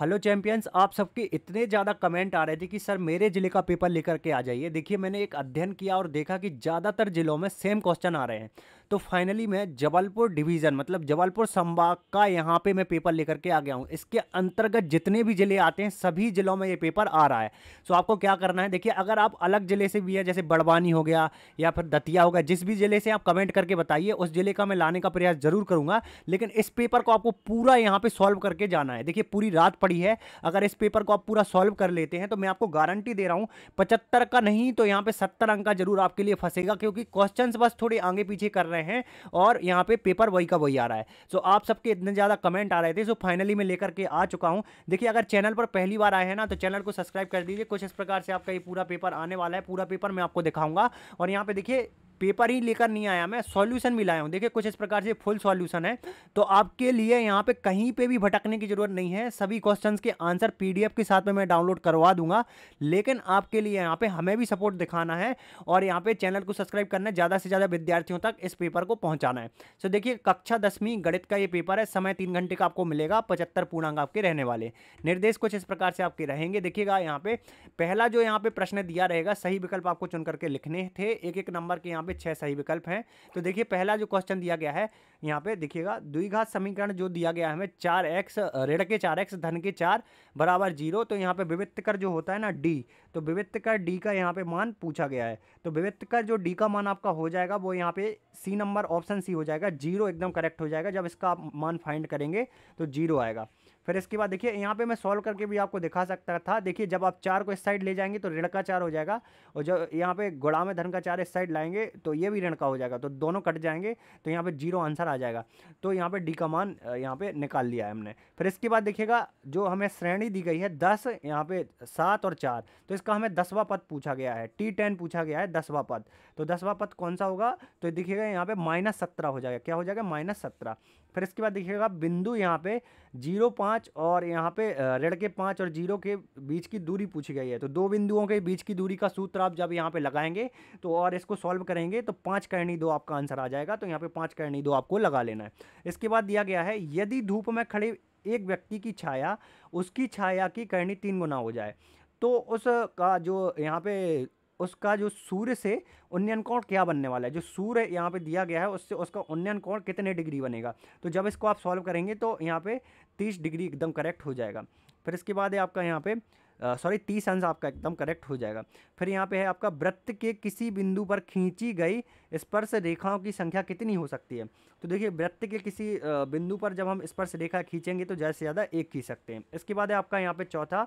hello champions आप सबके इतने ज़्यादा कमेंट आ रहे थे कि सर मेरे ज़िले का पेपर लेकर के आ जाइए देखिए मैंने एक अध्ययन किया और देखा कि ज़्यादातर ज़िलों में सेम क्वेश्चन आ रहे हैं तो फाइनली मैं जबलपुर डिवीज़न मतलब जबलपुर संभाग का यहाँ पे मैं पेपर लेकर के आ गया हूँ इसके अंतर्गत जितने भी ज़िले आते हैं सभी ज़िलों में ये पेपर आ रहा है सो आपको क्या करना है देखिए अगर आप अलग ज़िले से भी हैं जैसे बड़वानी हो गया या फिर दतिया हो गया जिस भी ज़िले से आप कमेंट करके बताइए उस ज़िले का मैं लाने का प्रयास ज़रूर करूँगा लेकिन इस पेपर को आपको पूरा यहाँ पर सॉल्व करके जाना है देखिए पूरी रात पड़ी है अगर इस पेपर को आप पूरा सॉल्व कर लेते हैं तो मैं आपको गारंटी दे रहा हूँ पचहत्तर का नहीं तो यहाँ पर सत्तर अंक का जरूर आपके लिए फंसेगा क्योंकि क्वेश्चन बस थोड़े आगे पीछे कर रहे हैं आए हैं और यहाँ पे पेपर वही का वही आ रहा है सो so, आप सबके इतने ज़्यादा कमेंट आ रहे थे सो so, फाइनली मैं लेकर के आ चुका हूँ देखिए अगर चैनल पर पहली बार आए हैं ना तो चैनल को सब्सक्राइब कर दीजिए कुछ इस प्रकार से आपका ये पूरा पेपर आने वाला है पूरा पेपर मैं आपको दिखाऊंगा और यहाँ पे देखिए पेपर ही लेकर नहीं आया मैं सॉल्यूशन भी लाया हूँ देखिए कुछ इस प्रकार से फुल सॉल्यूशन है तो आपके लिए यहाँ पे कहीं पे भी भटकने की ज़रूरत नहीं है सभी क्वेश्चंस के आंसर पीडीएफ के साथ में मैं डाउनलोड करवा दूंगा लेकिन आपके लिए यहाँ पे हमें भी सपोर्ट दिखाना है और यहाँ पे चैनल को सब्सक्राइब करना है ज़्यादा से ज़्यादा विद्यार्थियों तक इस पेपर को पहुँचाना है सो देखिए कक्षा दसवीं गणित का ये पेपर है समय तीन घंटे का आपको मिलेगा पचहत्तर पूर्णांक आपके रहने वाले निर्देश कुछ इस प्रकार से आपके रहेंगे देखिएगा यहाँ पे पहला जो यहाँ पे प्रश्न दिया रहेगा सही विकल्प आपको चुन करके लिखने थे एक एक नंबर के यहाँ पे पे छह सही विकल्प हैं तो देखिए पहला जो क्वेश्चन दिया गया है यहाँ पे देखिएगा द्विघात समीकरण जो दिया गया है हमें चार एक्स ऋण के चार एक्स धन के चार बराबर जीरो तो यहाँ पे विवित्त कर जो होता है ना डी तो विवित्त कर डी का यहाँ पे मान पूछा गया है तो विवित्त कर जो डी का मान आपका हो जाएगा वो यहाँ पे सी नंबर ऑप्शन सी हो जाएगा जीरो एकदम करेक्ट हो जाएगा जब इसका मान फाइंड करेंगे तो जीरो आएगा फिर इसके बाद देखिए यहाँ पे मैं सॉल्व करके भी आपको दिखा सकता था देखिए जब आप चार को इस साइड ले जाएंगे तो ऋण का चार हो जाएगा और जब यहाँ पे गुड़ा में धन का चार इस साइड लाएंगे तो ये भी ऋण का हो जाएगा तो दोनों कट जाएंगे तो यहाँ पर जीरो आंसर आ जाएगा तो यहाँ पर डी का मान यहाँ पर निकाल लिया है हमने फिर इसके बाद देखिएगा जो हमें श्रेणी दी गई है दस यहाँ पे सात और चार तो इसका हमें दसवा पद पूछा गया है टी टेन पूछा गया है दसवा पद तो दसवा पद कौन सा होगा तो देखिएगा यहाँ पे माइनस सत्रह हो जाएगा क्या हो जाएगा माइनस सत्रह फिर इसके बाद देखिएगा बिंदु यहाँ पे जीरो पाँच और यहाँ पे रेड़ के पाँच और जीरो के बीच की दूरी पूछी गई है तो दो बिंदुओं के बीच की दूरी का सूत्र आप जब यहाँ पे लगाएंगे तो और इसको सॉल्व करेंगे तो पाँच करनी दो आपका आंसर आ जाएगा तो यहाँ पे पाँच करनी दो आपको लगा लेना है इसके बाद दिया गया है यदि धूप में खड़े एक व्यक्ति की छाया उसकी छाया की करनी तीन गुना हो जाए तो उसका जो यहाँ पे उसका जो सूर्य से उन्नयन कोण क्या बनने वाला है जो सूर्य यहाँ पे दिया गया है उससे उसका उन्नयन कोण कितने डिग्री बनेगा तो जब इसको आप सॉल्व करेंगे तो यहाँ पे तीस डिग्री एकदम करेक्ट हो जाएगा फिर इसके बाद है आपका यहाँ पे सॉरी तीस अंश आपका एकदम करेक्ट हो जाएगा फिर यहाँ पे है आपका वृत्त के किसी बिंदु पर खींची गई स्पर्श रेखाओं की संख्या कितनी हो सकती है तो देखिए वृत्त के किसी बिंदु पर जब हम स्पर्श रेखा खींचेंगे तो ज़्यादा से ज़्यादा एक खींच सकते हैं इसके बाद है आपका यहाँ पे चौथा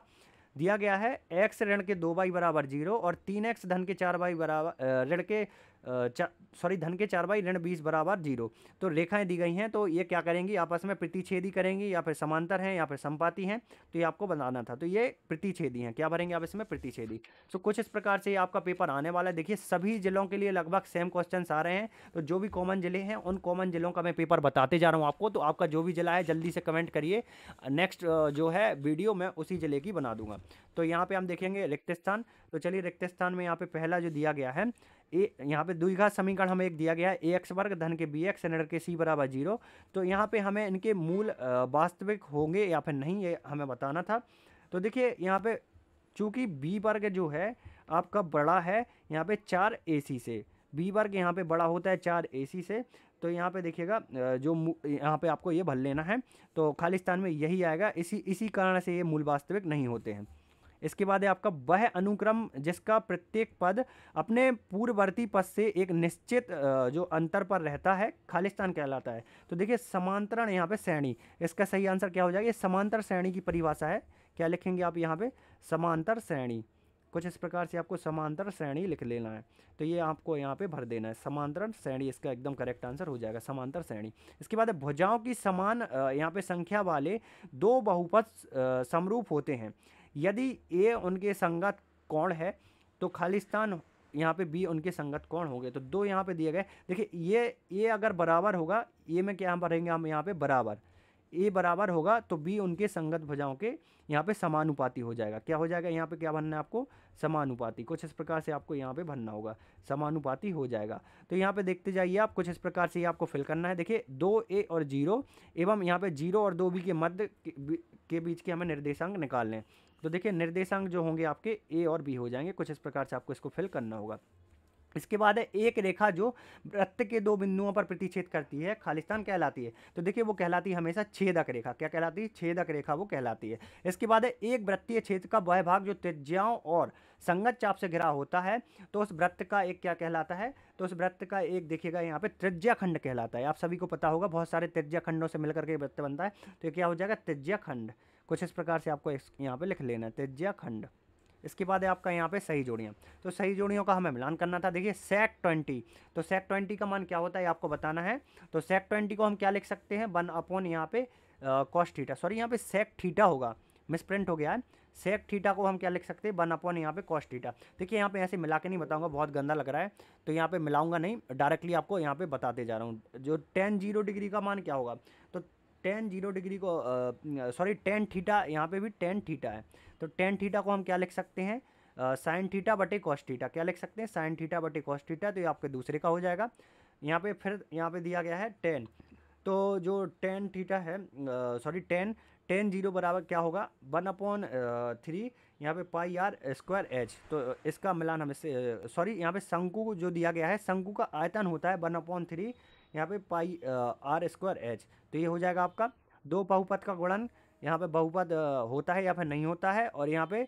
दिया गया है एक्स ऋण के दो बाई बराबर जीरो और तीन एक्स धन के चार बाई बराबर ऋण के सॉरी धन के चार बाई ऋण बीस बराबर जीरो तो रेखाएं दी गई हैं तो ये क्या करेंगी आपस में प्रतिच्छेदी करेंगी या फिर समांतर हैं या फिर संपाति हैं तो ये आपको बताना था तो ये प्रतिच्छेदी हैं क्या भरेंगे आप इसमें प्रतिच्छेदी सो तो कुछ इस प्रकार से आपका पेपर आने वाला है देखिए सभी जिलों के लिए लगभग सेम क्वेश्चन आ रहे हैं तो जो भी कॉमन जिले हैं उन कॉमन जिलों का मैं पेपर बताते जा रहा हूँ आपको तो आपका जो भी जिला है जल्दी से कमेंट करिए नेक्स्ट जो है वीडियो मैं उसी जिले की बना दूंगा तो यहाँ पे हम देखेंगे स्थान तो चलिए स्थान में यहाँ पे पहला जो दिया गया है ए यहाँ पे द्विघात समीकरण हमें एक दिया गया है ए एक्स वर्ग धन के बी एक्स ऋण के सी बराबर जीरो तो यहाँ पे हमें इनके मूल वास्तविक होंगे या फिर नहीं ये हमें बताना था तो देखिए यहाँ पे चूँकि बी वर्ग जो है आपका बड़ा है यहाँ पे चार ए सी से बी वर्ग यहाँ पे बड़ा होता है चार ए सी से तो यहाँ पे देखिएगा जो यहाँ पे आपको ये भर लेना है तो खालिस्तान में यही आएगा इसी इसी कारण से ये मूल वास्तविक नहीं होते हैं इसके बाद है आपका वह अनुक्रम जिसका प्रत्येक पद अपने पूर्ववर्ती पद से एक निश्चित जो अंतर पर रहता है खालिस्तान कहलाता है तो देखिए समांतरण यहाँ पे श्रेणी इसका सही आंसर क्या हो जाएगा ये समांतर श्रेणी की परिभाषा है क्या लिखेंगे आप यहाँ पे समांतर श्रेणी कुछ इस प्रकार से आपको समांतर श्रेणी लिख लेना है तो ये आपको यहाँ पे भर देना है समांतरण श्रेणी इसका एकदम करेक्ट आंसर हो जाएगा समांतर श्रेणी इसके बाद भुजाओं की समान यहाँ पे संख्या वाले दो बहुपद समरूप होते हैं यदि ए उनके संगत कौन है तो खालिस्तान यहाँ पे बी उनके संगत कौन हो गए तो दो यहाँ पे दिए गए देखिए ये ए अगर बराबर होगा ये में क्या हम पढ़ेंगे हम यहाँ पे बराबर ए बराबर होगा तो बी उनके संगत भुजाओं के यहाँ पे समानुपाती हो जाएगा क्या हो जाएगा यहाँ पे क्या भरना है आपको समानुपाती कुछ इस प्रकार से आपको यहाँ पे भरना होगा समानुपाती हो जाएगा तो यहाँ पे देखते जाइए आप कुछ इस प्रकार से ये आपको फिल करना है देखिए दो ए और जीरो एवं यहाँ पे जीरो और दो बी के मध्य के बीच के हमें निर्देशांक निकालने लें तो देखिए निर्देशांक जो होंगे आपके ए और बी हो जाएंगे कुछ इस प्रकार से आपको इसको फिल करना होगा इसके बाद है एक रेखा जो वृत्त के दो बिंदुओं पर प्रतिच्छेद करती है खालिस्तान कहलाती है तो देखिए वो कहलाती है हमेशा छेदक रेखा क्या कहलाती है छेदक रेखा वो कहलाती है इसके बाद है एक वृत्तीय क्षेत्र का वह भाग जो त्रिज्याओं और संगत चाप से घिरा होता है तो उस वृत्त का एक क्या कहलाता है तो उस वृत्त का एक देखिएगा यहाँ पे त्रिज्याखंड कहलाता है आप सभी को पता होगा बहुत सारे त्रिज्याखंडों से मिलकर के वृत्त बनता है तो क्या हो जाएगा त्रिज्याखंड कुछ इस प्रकार से आपको यहाँ पे लिख लेना है खंड इसके बाद है आपका यहाँ पे सही जोड़ियाँ तो सही जोड़ियों का हमें मिलान करना था देखिए सेट ट्वेंटी तो सेट ट्वेंटी का मान क्या होता है आपको बताना है तो सेट ट्वेंटी को हम क्या लिख सकते हैं वन अपॉन यहाँ पे कॉस्ट थीटा सॉरी यहाँ पे सेक ठीटा होगा मिसप्रिंट हो गया है सेक ठीटा को हम क्या लिख सकते हैं वन अपॉन यहाँ पे कॉस्ट थीटा देखिए यहाँ पे ऐसे मिला के नहीं बताऊँगा बहुत गंदा लग रहा है तो यहाँ पे मिलाऊंगा नहीं डायरेक्टली आपको यहाँ पे बताते जा रहा हूँ जो टेन जीरो डिग्री का मान क्या होगा तो टेन जीरो डिग्री को सॉरी टेन थीटा यहाँ पे भी टेन थीटा है तो टेन थीटा को हम क्या लिख सकते हैं साइन थीटा बटे कॉस थीटा क्या लिख सकते हैं साइन थीटा बटे कॉस थीटा तो ये आपके दूसरे का हो जाएगा यहाँ पे फिर यहाँ पे दिया गया है टेन तो जो टेन थीटा है सॉरी टेन टेन जीरो बराबर क्या होगा वन अपॉन थ्री यहाँ पे पाई आर स्क्वायर एच तो इसका मिलान हमें सॉरी यहाँ पे शंकु जो दिया गया है शंकु का आयतन होता है वन अपॉन थ्री यहाँ पे पाई आर स्क्वायर एच तो ये हो जाएगा आपका दो बहुपद का गुणन यहाँ पे बहुपद होता है या फिर नहीं होता है और यहाँ पे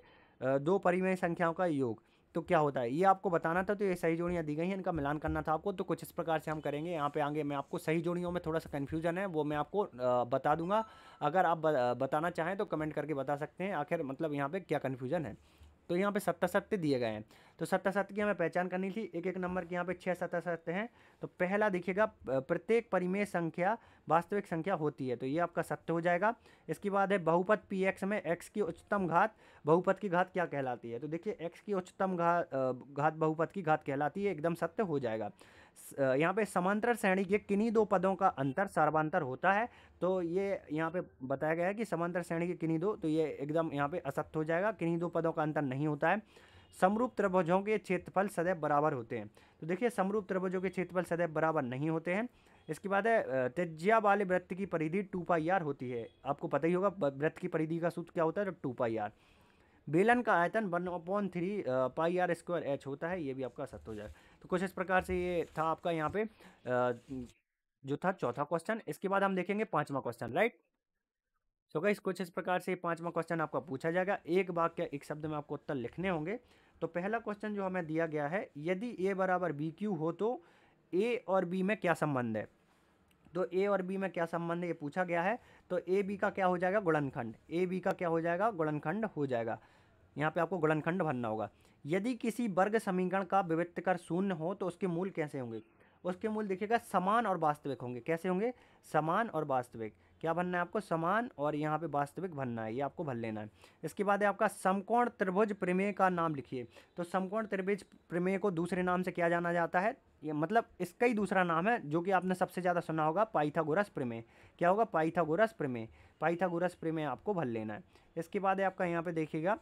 दो परिमेय संख्याओं का योग तो क्या होता है ये आपको बताना था तो ये सही जोड़ियाँ दी गई हैं इनका मिलान करना था आपको तो कुछ इस प्रकार से हम करेंगे यहाँ पे आगे मैं आपको सही जोड़ियों में थोड़ा सा कन्फ्यूजन है वो मैं आपको बता दूंगा अगर आप बताना चाहें तो कमेंट करके बता सकते हैं आखिर मतलब यहाँ पर क्या कन्फ्यूजन है तो यहाँ पे सत्य सत्य दिए गए हैं तो सत्य सत्य की हमें पहचान करनी थी एक एक नंबर के यहाँ पे छः सत्ता सत्य हैं तो पहला देखिएगा प्रत्येक परिमेय संख्या वास्तविक संख्या होती है तो ये आपका सत्य हो जाएगा इसके बाद है बहुपत पी एक्स में एक्स की उच्चतम घात बहुपत की घात क्या कहलाती है तो देखिए एक्स की उच्चतम घात घात बहुपत की घात कहलाती है एकदम सत्य हो जाएगा यहाँ पे समांतर श्रेणी के किन्हीं दो पदों का अंतर सर्वांतर होता है तो ये यहाँ पे बताया गया है कि समांतर श्रेणी के किन्हीं दो तो ये एकदम यहाँ पे असत्य हो जाएगा किन्हीं दो पदों का अंतर नहीं होता है समरूप त्रिभुजों के क्षेत्रफल सदैव बराबर होते हैं तो देखिए समरूप त्रिभुजों के क्षेत्रफल सदैव बराबर नहीं होते हैं इसके बाद है त्रिज्या वाले वृत्त की परिधि टू पाई आर होती है आपको पता ही होगा वृत्त की परिधि का सूत्र क्या होता है टू पाई आर बेलन का आयतन one upon three pi r square h होता है ये भी आपका सत्य हो जाएगा तो कुछ इस प्रकार से ये था आपका यहाँ पे जो था चौथा क्वेश्चन इसके बाद हम देखेंगे पांचवा क्वेश्चन राइट सो गाइस कुछ इस प्रकार से पांचवा क्वेश्चन आपका पूछा जाएगा एक वाक्य एक शब्द में आपको उत्तर लिखने होंगे तो पहला क्वेश्चन जो हमें दिया गया है यदि ए बराबर बी क्यू हो तो ए और बी में क्या संबंध है तो ए और बी में क्या संबंध है ये पूछा गया है तो ए बी का क्या हो जाएगा गुणनखंड ए बी का क्या हो जाएगा गुणनखंड हो जाएगा यहाँ पे आपको गुणनखंड भरना होगा यदि किसी वर्ग समीकरण का कर शून्य हो तो उसके मूल कैसे होंगे उसके मूल देखिएगा समान और वास्तविक होंगे कैसे होंगे समान और वास्तविक क्या बनना है आपको समान और यहाँ पे वास्तविक बनना है ये आपको भर लेना है इसके बाद है आपका समकोण त्रिभुज प्रमेय का नाम लिखिए तो समकोण त्रिभुज प्रमेय को दूसरे नाम से क्या जाना जाता है ये मतलब इसका ही दूसरा नाम है जो कि आपने सबसे ज़्यादा सुना होगा पाइथागोरस प्रमेय क्या होगा पाइथागोरस प्रमेय पाइथागोरस प्रमेय आपको भर लेना है इसके बाद है आपका यहाँ पर देखिएगा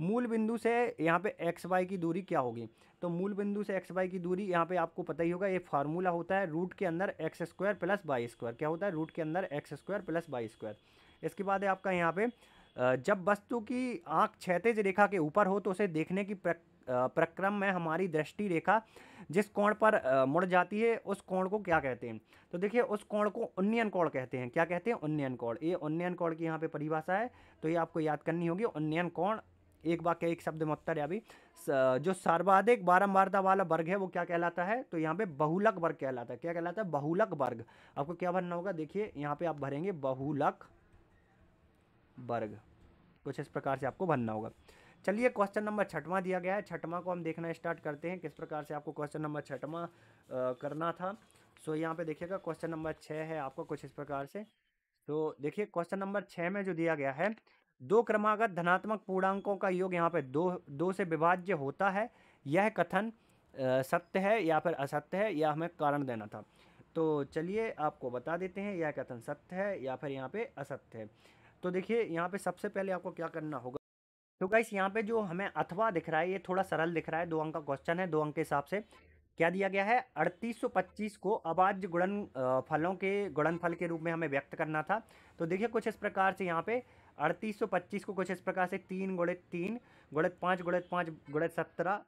मूल बिंदु से यहाँ पे एक्स वाई की दूरी क्या होगी तो मूल बिंदु से एक्स वाई की दूरी यहाँ पे आपको पता ही होगा ये फार्मूला होता है रूट के अंदर x square plus y square क्या होता है रूट के अंदर x square plus y square इसके बाद है आपका यहाँ पे जब वस्तु की आँख क्षैतिज रेखा के ऊपर हो तो उसे देखने की प्रक्रम में हमारी दृष्टि रेखा जिस कोण पर मुड़ जाती है उस कोण को क्या कहते हैं तो देखिए उस कोण को उन्नयन कोण कहते हैं क्या कहते हैं उन्नयन कोण ये उन्नयन कोण की यहाँ पे परिभाषा है तो ये आपको याद करनी होगी उन्नयन कोण एक वाक्य एक शब्द में उत्तर अभी जो सर्वाधिक बारंबारता वाला वर्ग है वो क्या कहलाता है तो यहाँ पे बहुलक वर्ग कहलाता है क्या कहलाता है बहुलक वर्ग आपको क्या भरना होगा देखिए यहाँ पे आप भरेंगे बहुलक वर्ग कुछ इस प्रकार से आपको भरना होगा चलिए क्वेश्चन नंबर छठवां दिया गया है छठवां को हम देखना स्टार्ट करते हैं किस प्रकार से आपको क्वेश्चन नंबर छठवां करना था सो यहाँ पे देखिएगा क्वेश्चन नंबर छः है आपको कुछ इस प्रकार से तो देखिए क्वेश्चन नंबर छः में जो दिया गया है दो क्रमागत धनात्मक पूर्णांकों का योग यहाँ पे दो दो से विभाज्य होता है यह कथन सत्य है या फिर असत्य है या हमें कारण देना था तो चलिए आपको बता देते हैं यह कथन सत्य है या फिर यहाँ पे असत्य है तो देखिए यहाँ पे सबसे पहले आपको क्या करना होगा तो गाइस यहाँ पे जो हमें अथवा दिख रहा है ये थोड़ा सरल दिख रहा है दो अंक का क्वेश्चन है दो अंक के हिसाब से क्या दिया गया है 3825 को अभाज्य गुणन फलों के गुणनफल के रूप में हमें व्यक्त करना था तो देखिए कुछ इस प्रकार से यहाँ पे अड़तीस सौ पच्चीस को कुछ इस प्रकार से तीन गुणित तीन गुणित पाँच गुणित पाँच गुणित सत्रह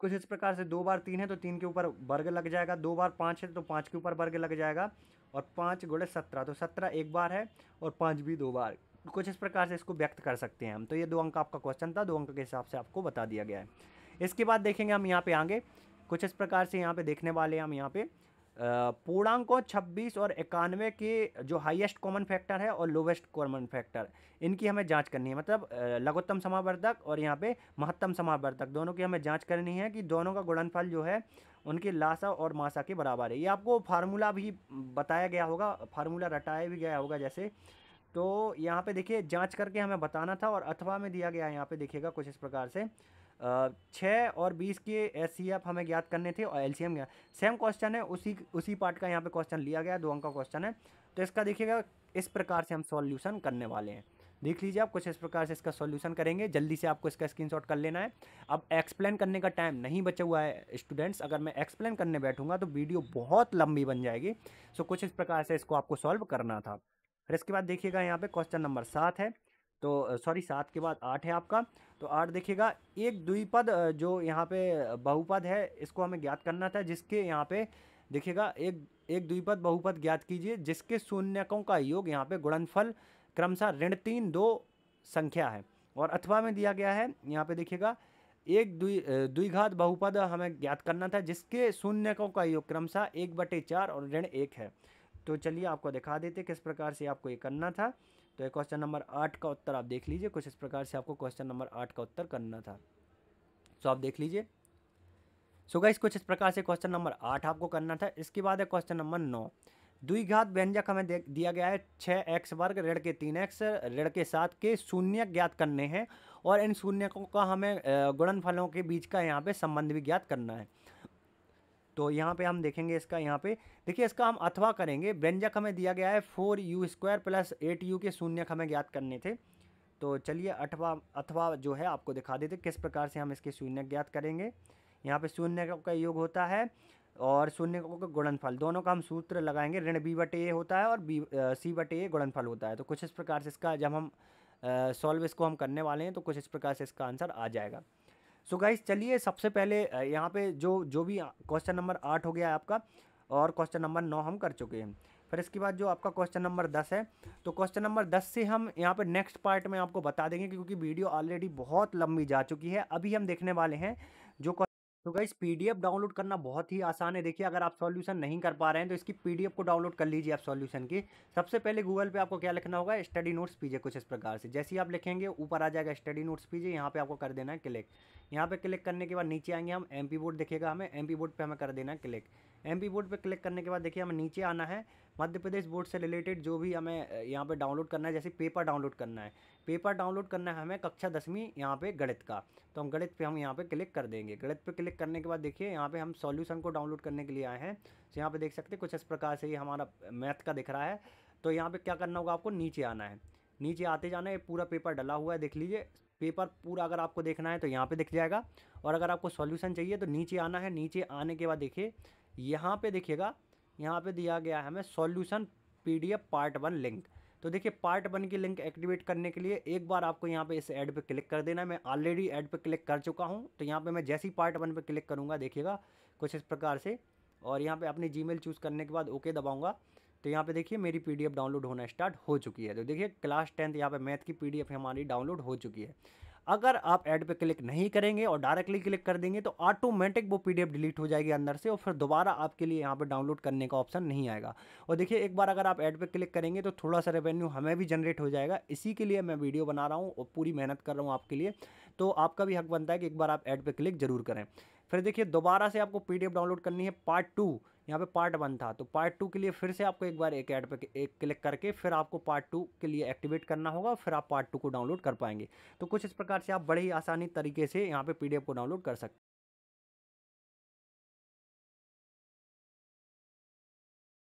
कुछ इस प्रकार से दो बार तीन है तो तीन के ऊपर वर्ग लग जाएगा दो बार पाँच है तो पाँच के ऊपर वर्ग लग जाएगा और पाँच गुड़े सत्रह तो सत्रह एक बार है और पाँच भी दो बार कुछ इस प्रकार से इसको व्यक्त कर सकते हैं हम तो ये दो अंक आपका क्वेश्चन था दो अंक के हिसाब से आपको बता दिया गया है इसके बाद देखेंगे हम यहाँ पे आगे कुछ इस प्रकार से यहाँ पे देखने वाले हैं हम यहाँ पे पूर्णांकों 26 और इक्यानवे के जो हाईएस्ट कॉमन फैक्टर है और लोवेस्ट कॉमन फैक्टर इनकी हमें जांच करनी है मतलब लघुत्तम समावर्धक और यहाँ पे महत्तम समावर्धक दोनों की हमें जांच करनी है कि दोनों का गुणनफल जो है उनके लासा और मासा के बराबर है ये आपको फार्मूला भी बताया गया होगा फार्मूला रटाया भी गया होगा जैसे तो यहाँ पे देखिए जांच करके हमें बताना था और अथवा में दिया गया है यहाँ पे देखिएगा कुछ इस प्रकार से छः और बीस के एस e हमें ज्ञात करने थे और एल ज्ञात सेम क्वेश्चन है उसी उसी पार्ट का यहाँ पे क्वेश्चन लिया गया दो अंक का क्वेश्चन है तो इसका देखिएगा इस प्रकार से हम सॉल्यूशन करने वाले हैं देख लीजिए आप कुछ इस प्रकार से इसका सॉल्यूशन करेंगे जल्दी से आपको इसका स्क्रीनशॉट कर लेना है अब एक्सप्लेन करने का टाइम नहीं बचा हुआ है स्टूडेंट्स अगर मैं एक्सप्लेन करने बैठूंगा तो वीडियो बहुत लंबी बन जाएगी सो कुछ इस प्रकार से इसको आपको सॉल्व करना था फिर इसके बाद देखिएगा यहाँ पे क्वेश्चन नंबर सात है तो सॉरी सात के बाद आठ है आपका तो आठ देखिएगा एक द्विपद जो यहाँ पे बहुपद है इसको हमें ज्ञात करना था जिसके यहाँ पे देखिएगा एक एक द्विपद बहुपद ज्ञात कीजिए जिसके शून्यकों का योग यहाँ पे गुणनफल क्रमशः ऋण तीन दो संख्या है और अथवा में दिया गया है यहाँ पे देखिएगा एक द्वि द्विघात बहुपद हमें ज्ञात करना था जिसके शून्यकों का योग क्रमशः एक बटे चार और ऋण एक है तो चलिए आपको दिखा देते किस प्रकार से आपको ये करना था तो क्वेश्चन नंबर आठ का उत्तर आप देख लीजिए कुछ इस प्रकार से आपको क्वेश्चन नंबर आठ का उत्तर करना था सो आप देख लीजिए सो गाइस कुछ इस प्रकार से क्वेश्चन नंबर आठ आपको करना था इसके बाद है क्वेश्चन नंबर नौ द्विघात व्यंजक हमें दिया गया है छः एक्स वर्ग ऋण के तीन एक्स ऋण के सात के शून्य ज्ञात करने हैं और इन शून्यकों का हमें गुणनफलों के बीच का यहाँ पे संबंध भी ज्ञात करना है तो यहाँ पे हम देखेंगे इसका यहाँ पे देखिए इसका हम अथवा करेंगे व्यंजक हमें दिया गया है four u square plus eight u के शून्य हमें ज्ञात करने थे तो चलिए अथवा अथवा जो है आपको दिखा देते किस प्रकार से हम इसके शून्य ज्ञात करेंगे यहाँ पे शून्य का योग होता है और शून्य का गुणनफल दोनों का हम सूत्र लगाएंगे ऋण बी बटे ए होता है और बी सी बटे ए गुणनफल होता है तो कुछ इस प्रकार से इसका जब हम सॉल्व इसको हम करने वाले हैं तो कुछ इस प्रकार से इसका आंसर आ जाएगा सो गाइस चलिए सबसे पहले यहाँ पे जो जो भी क्वेश्चन नंबर आठ हो गया है आपका और क्वेश्चन नंबर नौ हम कर चुके हैं फिर इसके बाद जो आपका क्वेश्चन नंबर दस है तो क्वेश्चन नंबर दस से हम यहाँ पे नेक्स्ट पार्ट में आपको बता देंगे क्योंकि वीडियो ऑलरेडी बहुत लंबी जा चुकी है अभी हम देखने वाले हैं जो तो गाइस पीडीएफ डाउनलोड करना बहुत ही आसान है देखिए अगर आप सॉल्यूशन नहीं कर पा रहे हैं तो इसकी पीडीएफ को डाउनलोड कर लीजिए आप सॉल्यूशन की सबसे पहले गूगल पे आपको क्या लिखना होगा स्टडी नोट्स पीजे कुछ इस प्रकार से जैसे ही आप लिखेंगे ऊपर आ जाएगा स्टडी नोट्स पीजे यहाँ पे आपको कर देना है क्लिक यहाँ पे क्लिक करने के बाद नीचे आएंगे हम एम बोर्ड देखेगा हमें एम बोर्ड पर हमें कर देना है क्लिक एम बोर्ड पर क्लिक करने के बाद देखिए हमें नीचे आना है मध्य प्रदेश बोर्ड से रिलेटेड जो भी हमें यहाँ पे डाउनलोड करना है जैसे पेपर डाउनलोड करना है पेपर डाउनलोड करना है हमें कक्षा दसवीं यहाँ पे गणित का तो हम गणित पे हम यहाँ पे क्लिक कर देंगे गणित पे क्लिक करने के बाद देखिए यहाँ पे हम सॉल्यूशन को डाउनलोड करने के लिए आए हैं तो यहाँ पर देख सकते हैं कुछ इस प्रकार से ये हमारा मैथ का दिख रहा है तो यहाँ पर क्या करना होगा आपको नीचे आना है नीचे आते जाना है पूरा पेपर डला हुआ है देख लीजिए पेपर पूरा अगर आपको देखना है तो यहाँ पे दिख जाएगा और अगर आपको सॉल्यूशन चाहिए तो नीचे आना है नीचे आने के बाद देखिए यहाँ पे देखिएगा यहाँ पे दिया गया है हमें solution PDF part one link तो देखिए पार्ट वन की लिंक एक्टिवेट करने के लिए एक बार आपको यहाँ पे इस ऐड पे क्लिक कर देना है मैं ऑलरेडी ऐड पे क्लिक कर चुका हूँ तो यहाँ पे मैं जैसी पार्ट वन पे क्लिक करूँगा देखिएगा कुछ इस प्रकार से और यहाँ पे अपनी जी चूज़ करने के बाद ओके दबाऊँगा तो यहाँ पे देखिए मेरी पी डाउनलोड होना स्टार्ट हो चुकी है तो देखिए क्लास टेंथ यहाँ पे मैथ की पी हमारी डाउनलोड हो चुकी है अगर आप ऐड पे क्लिक नहीं करेंगे और डायरेक्टली क्लिक कर देंगे तो ऑटोमेटिक वो पीडीएफ डिलीट हो जाएगी अंदर से और फिर दोबारा आपके लिए यहाँ पर डाउनलोड करने का ऑप्शन नहीं आएगा और देखिए एक बार अगर आप ऐड पर क्लिक करेंगे तो थोड़ा सा रेवेन्यू हमें भी जनरेट हो जाएगा इसी के लिए मैं वीडियो बना रहा हूँ और पूरी मेहनत कर रहा हूँ आपके लिए तो आपका भी हक बनता है कि एक बार आप एड पर क्लिक जरूर करें फिर देखिए दोबारा से आपको पी डाउनलोड करनी है पार्ट टू यहाँ पे पार्ट वन था तो पार्ट टू के लिए फिर से आपको एक बार एक ऐड पर एक क्लिक करके फिर आपको पार्ट टू के लिए एक्टिवेट करना होगा फिर आप पार्ट टू को डाउनलोड कर पाएंगे तो कुछ इस प्रकार से आप बड़े ही आसानी तरीके से यहाँ पे पीडीएफ को डाउनलोड कर सकते हैं